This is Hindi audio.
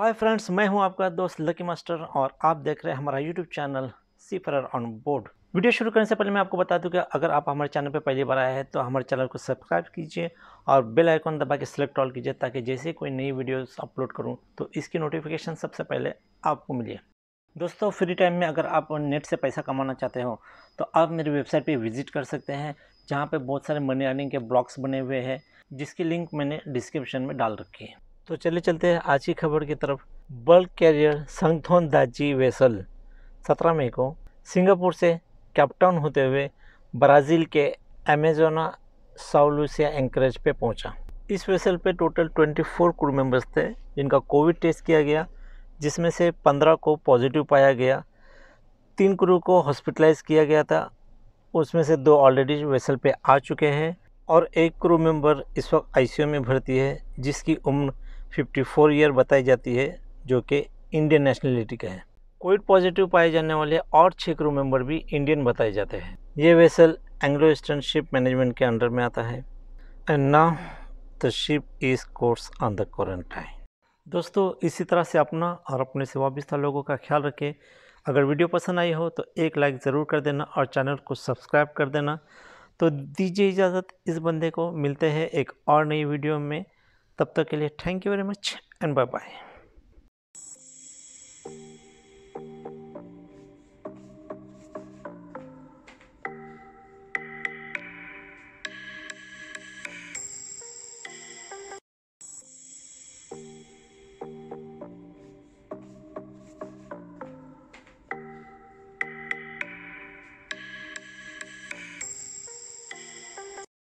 हाय फ्रेंड्स मैं हूं आपका दोस्त लकी मास्टर और आप देख रहे हैं हमारा यूट्यूब चैनल सिफर ऑन बोर्ड वीडियो शुरू करने से पहले मैं आपको बता दूं कि अगर आप हमारे चैनल पर पहली बार आए हैं तो हमारे चैनल को सब्सक्राइब कीजिए और बेल आइकॉन दबा के सेलेक्ट ऑल कीजिए ताकि जैसे कोई नई वीडियोस अपलोड करूँ तो इसकी नोटिफिकेशन सबसे पहले आपको मिले दोस्तों फ्री टाइम में अगर आप नेट से पैसा कमाना चाहते हो तो आप मेरी वेबसाइट पर विजिट कर सकते हैं जहाँ पर बहुत सारे मनी अर्निंग के ब्लॉग्स बने हुए हैं जिसकी लिंक मैंने डिस्क्रिप्शन में डाल रखी है तो चले चलते हैं आज की खबर की तरफ बल्क कैरियर संगथोन दाजी वेसल सत्रह मई को सिंगापुर से कैपटाउन होते हुए ब्राज़ील के एमेजोना साउलूसिया एंकरेज पे पहुंचा। इस वेसल पे टोटल 24 क्रू मेम्बर्स थे जिनका कोविड टेस्ट किया गया जिसमें से 15 को पॉजिटिव पाया गया तीन क्रू को हॉस्पिटलाइज किया गया था उसमें से दो ऑलरेडी वेसल पे आ चुके हैं और एक क्रू मेंबर इस वक्त आईसीयू में भर्ती है जिसकी उम्र 54 ईयर बताई जाती है जो कि इंडियन नेशनलिटी का है कोविड पॉजिटिव पाए जाने वाले और छः क्रू मेंबर भी इंडियन बताए जाते हैं ये vessel Anglo Eastern ship management के अंडर में आता है and now the ship is course on the quarantine दोस्तों इसी तरह से अपना और अपने से वाबस्ता लोगों का ख्याल रखें अगर वीडियो पसंद आई हो तो एक लाइक ज़रूर कर देना और चैनल को सब्सक्राइब कर देना तो दीजिए इजाज़त इस बंदे को मिलते हैं एक और नई वीडियो में तब तक के लिए thank you very much and bye bye